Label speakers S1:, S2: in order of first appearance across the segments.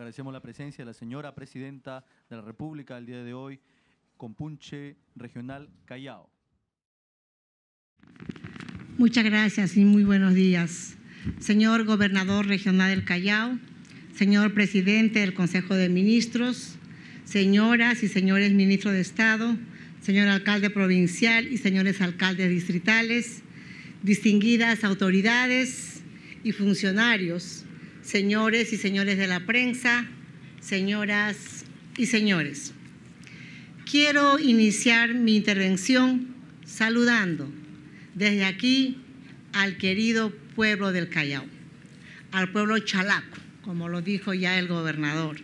S1: Agradecemos la presencia de la señora presidenta de la República el día de hoy, Compunche Regional Callao. Muchas gracias y muy buenos días. Señor Gobernador Regional del Callao, señor Presidente del Consejo de Ministros, señoras y señores ministros de Estado, señor alcalde provincial y señores alcaldes distritales, distinguidas autoridades y funcionarios, señores y señores de la prensa, señoras y señores. Quiero iniciar mi intervención saludando desde aquí al querido pueblo del Callao, al pueblo chalaco, como lo dijo ya el gobernador,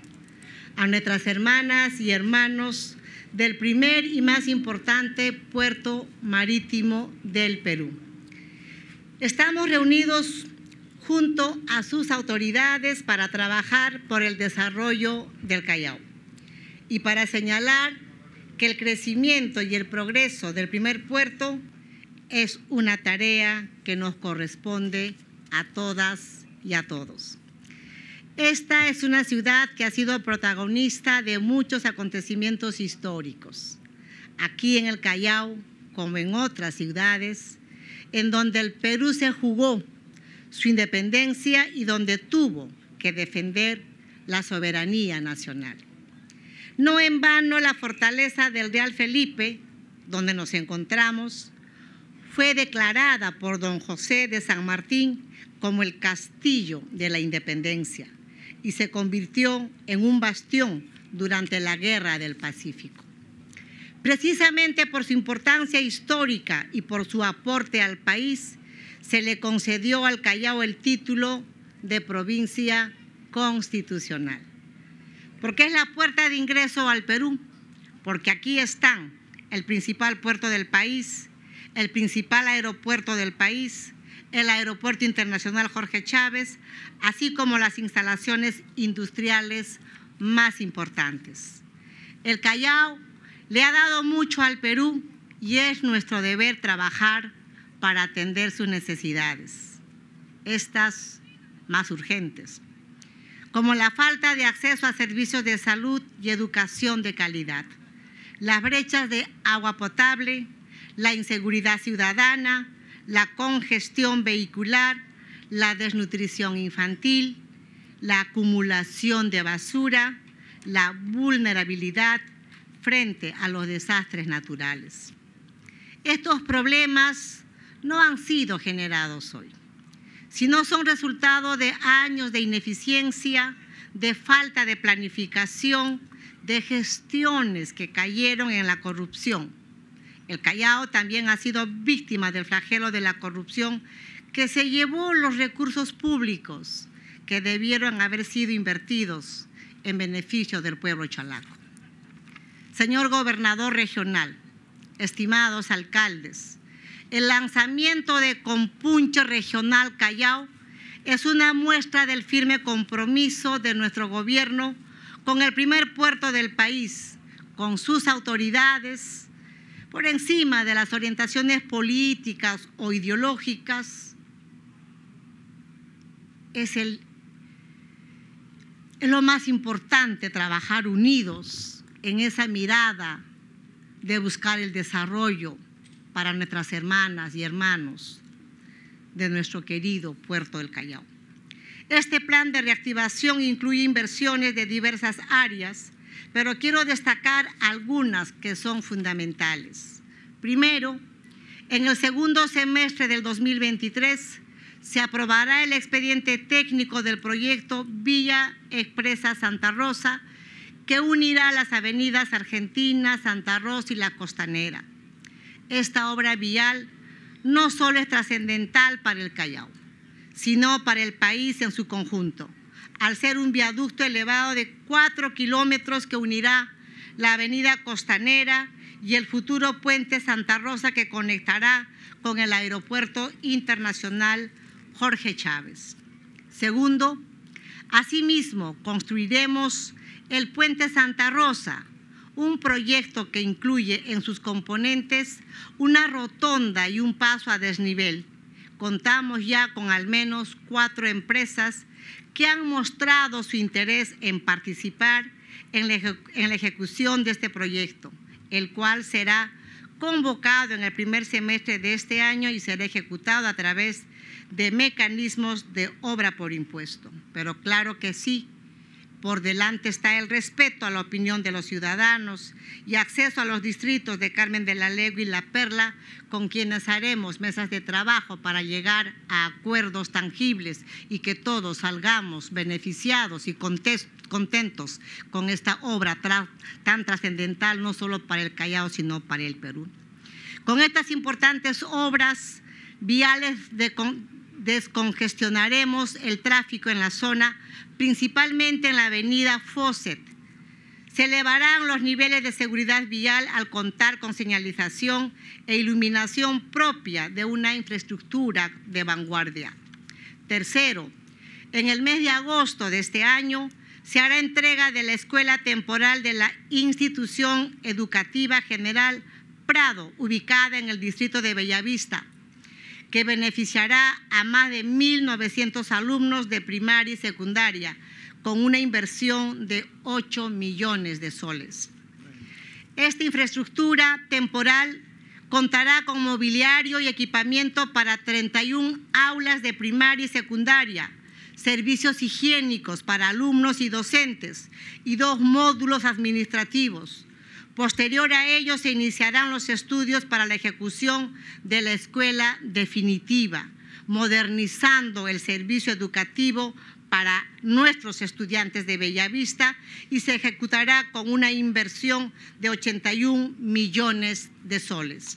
S1: a nuestras hermanas y hermanos del primer y más importante puerto marítimo del Perú. Estamos reunidos junto a sus autoridades para trabajar por el desarrollo del Callao y para señalar que el crecimiento y el progreso del primer puerto es una tarea que nos corresponde a todas y a todos. Esta es una ciudad que ha sido protagonista de muchos acontecimientos históricos, aquí en el Callao como en otras ciudades, en donde el Perú se jugó su independencia y donde tuvo que defender la soberanía nacional. No en vano la fortaleza del Real Felipe, donde nos encontramos, fue declarada por don José de San Martín como el castillo de la independencia y se convirtió en un bastión durante la Guerra del Pacífico. Precisamente por su importancia histórica y por su aporte al país, se le concedió al Callao el título de provincia constitucional. Porque es la puerta de ingreso al Perú, porque aquí están el principal puerto del país, el principal aeropuerto del país, el Aeropuerto Internacional Jorge Chávez, así como las instalaciones industriales más importantes. El Callao le ha dado mucho al Perú y es nuestro deber trabajar para atender sus necesidades, estas más urgentes, como la falta de acceso a servicios de salud y educación de calidad, las brechas de agua potable, la inseguridad ciudadana, la congestión vehicular, la desnutrición infantil, la acumulación de basura, la vulnerabilidad frente a los desastres naturales. Estos problemas no han sido generados hoy, sino son resultado de años de ineficiencia, de falta de planificación, de gestiones que cayeron en la corrupción. El Callao también ha sido víctima del flagelo de la corrupción que se llevó los recursos públicos que debieron haber sido invertidos en beneficio del pueblo chalaco. Señor gobernador regional, estimados alcaldes, el lanzamiento de Compuncho Regional Callao es una muestra del firme compromiso de nuestro gobierno con el primer puerto del país, con sus autoridades, por encima de las orientaciones políticas o ideológicas. Es, el, es lo más importante trabajar unidos en esa mirada de buscar el desarrollo para nuestras hermanas y hermanos de nuestro querido puerto del Callao. Este plan de reactivación incluye inversiones de diversas áreas, pero quiero destacar algunas que son fundamentales. Primero, en el segundo semestre del 2023 se aprobará el expediente técnico del proyecto Vía Expresa Santa Rosa, que unirá las avenidas Argentina, Santa Rosa y La Costanera esta obra vial no solo es trascendental para el Callao, sino para el país en su conjunto, al ser un viaducto elevado de cuatro kilómetros que unirá la avenida costanera y el futuro puente Santa Rosa que conectará con el aeropuerto internacional Jorge Chávez. Segundo, asimismo construiremos el puente Santa Rosa, un proyecto que incluye en sus componentes una rotonda y un paso a desnivel. Contamos ya con al menos cuatro empresas que han mostrado su interés en participar en la, ejecución de este proyecto, el cual será convocado en el primer semestre de este año y será ejecutado a través de mecanismos de obra por impuesto. Pero claro que sí, por delante está el respeto a la opinión de los ciudadanos y acceso a los distritos de Carmen de la Legua y La Perla, con quienes haremos mesas de trabajo para llegar a acuerdos tangibles y que todos salgamos beneficiados y contentos con esta obra tan trascendental, no solo para el Callao, sino para el Perú. Con estas importantes obras viales descongestionaremos el tráfico en la zona principalmente en la avenida Fosset, Se elevarán los niveles de seguridad vial al contar con señalización e iluminación propia de una infraestructura de vanguardia. Tercero, en el mes de agosto de este año se hará entrega de la escuela temporal de la Institución Educativa General Prado, ubicada en el distrito de Bellavista, que beneficiará a más de 1.900 alumnos de primaria y secundaria con una inversión de 8 millones de soles. Esta infraestructura temporal contará con mobiliario y equipamiento para 31 aulas de primaria y secundaria, servicios higiénicos para alumnos y docentes y dos módulos administrativos, Posterior a ello se iniciarán los estudios para la ejecución de la escuela definitiva, modernizando el servicio educativo para nuestros estudiantes de Bellavista y se ejecutará con una inversión de 81 millones de soles.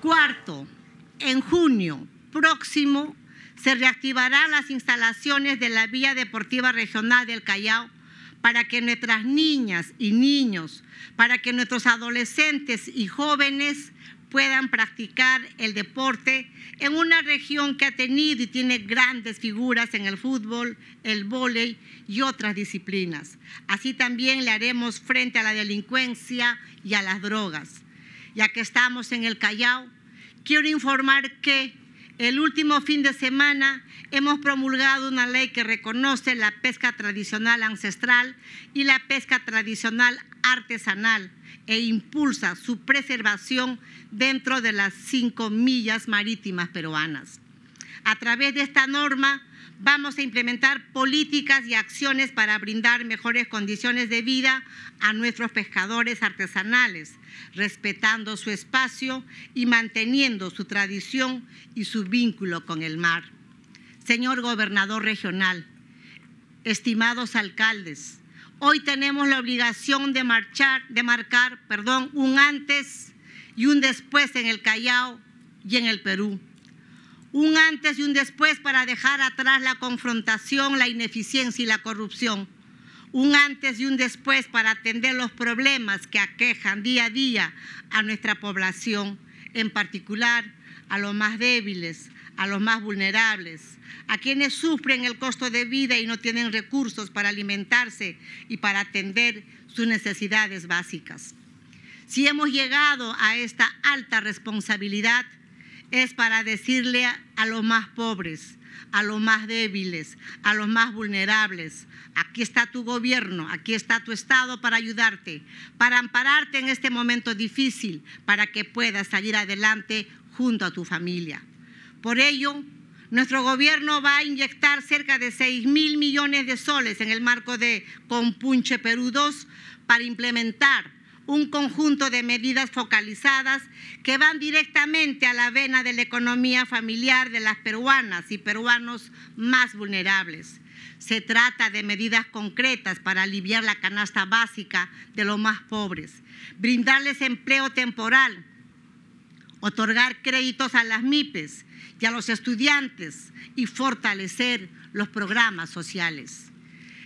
S1: Cuarto, en junio próximo se reactivarán las instalaciones de la Vía Deportiva Regional del Callao para que nuestras niñas y niños, para que nuestros adolescentes y jóvenes puedan practicar el deporte en una región que ha tenido y tiene grandes figuras en el fútbol, el vóley y otras disciplinas. Así también le haremos frente a la delincuencia y a las drogas. Ya que estamos en el Callao, quiero informar que el último fin de semana hemos promulgado una ley que reconoce la pesca tradicional ancestral y la pesca tradicional artesanal e impulsa su preservación dentro de las cinco millas marítimas peruanas. A través de esta norma Vamos a implementar políticas y acciones para brindar mejores condiciones de vida a nuestros pescadores artesanales, respetando su espacio y manteniendo su tradición y su vínculo con el mar. Señor gobernador regional, estimados alcaldes, hoy tenemos la obligación de marchar, de marcar, perdón, un antes y un después en el Callao y en el Perú un antes y un después para dejar atrás la confrontación, la ineficiencia y la corrupción, un antes y un después para atender los problemas que aquejan día a día a nuestra población, en particular a los más débiles, a los más vulnerables, a quienes sufren el costo de vida y no tienen recursos para alimentarse y para atender sus necesidades básicas. Si hemos llegado a esta alta responsabilidad, es para decirle a, los más pobres, a los más débiles, a los más vulnerables. Aquí está tu gobierno, aquí está tu Estado para ayudarte, para ampararte en este momento difícil, para que puedas salir adelante junto a tu familia. Por ello, nuestro gobierno va a inyectar cerca de 6 mil millones de soles en el marco de Compunche Perú 2 para implementar un conjunto de medidas focalizadas que van directamente a la vena de la economía familiar de las peruanas y peruanos más vulnerables. Se trata de medidas concretas para aliviar la canasta básica de los más pobres, brindarles empleo temporal, otorgar créditos a las MIPES y a los estudiantes y fortalecer los programas sociales.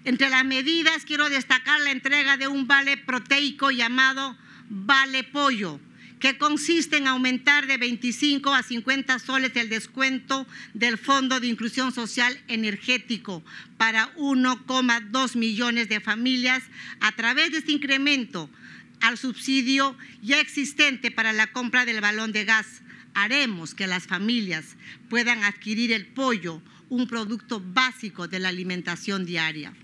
S1: Entre las medidas quiero destacar la entrega de un vale proteico llamado vale pollo que consiste en aumentar de 25 a 50 soles el descuento del Fondo de Inclusión Social Energético para 1,2 millones de familias a través de este incremento al subsidio ya existente para la compra del balón de gas. Haremos que las familias puedan adquirir el pollo, un producto básico de la alimentación diaria.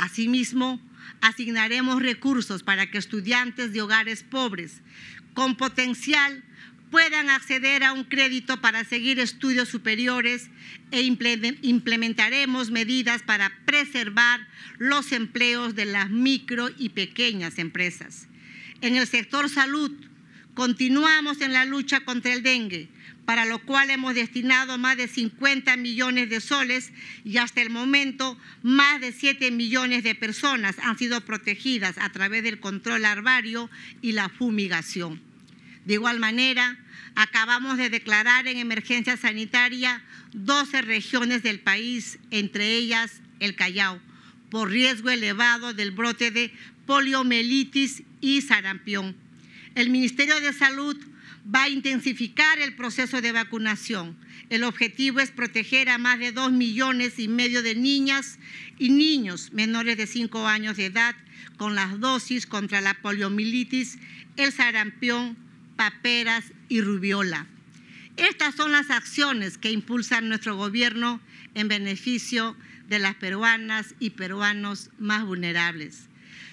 S1: Asimismo, asignaremos recursos para que estudiantes de hogares pobres con potencial puedan acceder a un crédito para seguir estudios superiores e implementaremos medidas para preservar los empleos de las micro y pequeñas empresas. En el sector salud, continuamos en la lucha contra el dengue para lo cual hemos destinado más de 50 millones de soles y hasta el momento más de 7 millones de personas han sido protegidas a través del control larvario y la fumigación. De igual manera, acabamos de declarar en emergencia sanitaria 12 regiones del país, entre ellas el Callao, por riesgo elevado del brote de poliomielitis y sarampión. El Ministerio de Salud va a intensificar el proceso de vacunación. El objetivo es proteger a más de dos millones y medio de niñas y niños menores de cinco años de edad con las dosis contra la poliomielitis, el sarampión, paperas y rubiola. Estas son las acciones que impulsa nuestro gobierno en beneficio de las peruanas y peruanos más vulnerables.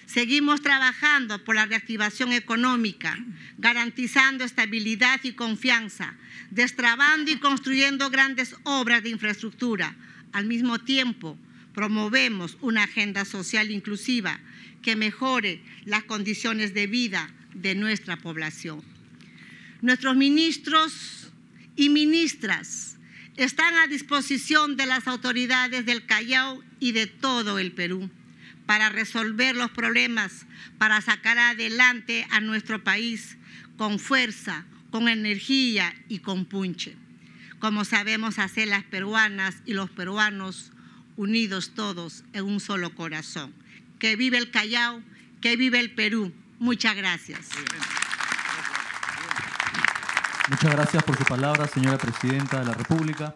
S1: Seguimos trabajando por la reactivación económica, garantizando estabilidad y confianza, destrabando y construyendo grandes obras de infraestructura. Al mismo tiempo, promovemos una agenda social inclusiva que mejore las condiciones de vida de nuestra población. Nuestros ministros y ministras están a disposición de las autoridades del Callao y de todo el Perú para resolver los problemas, para sacar adelante a nuestro país con fuerza, con energía y con punche, como sabemos hacer las peruanas y los peruanos unidos todos en un solo corazón. Que vive el Callao, que vive el Perú. Muchas gracias. Muchas gracias por su palabra, señora Presidenta de la República.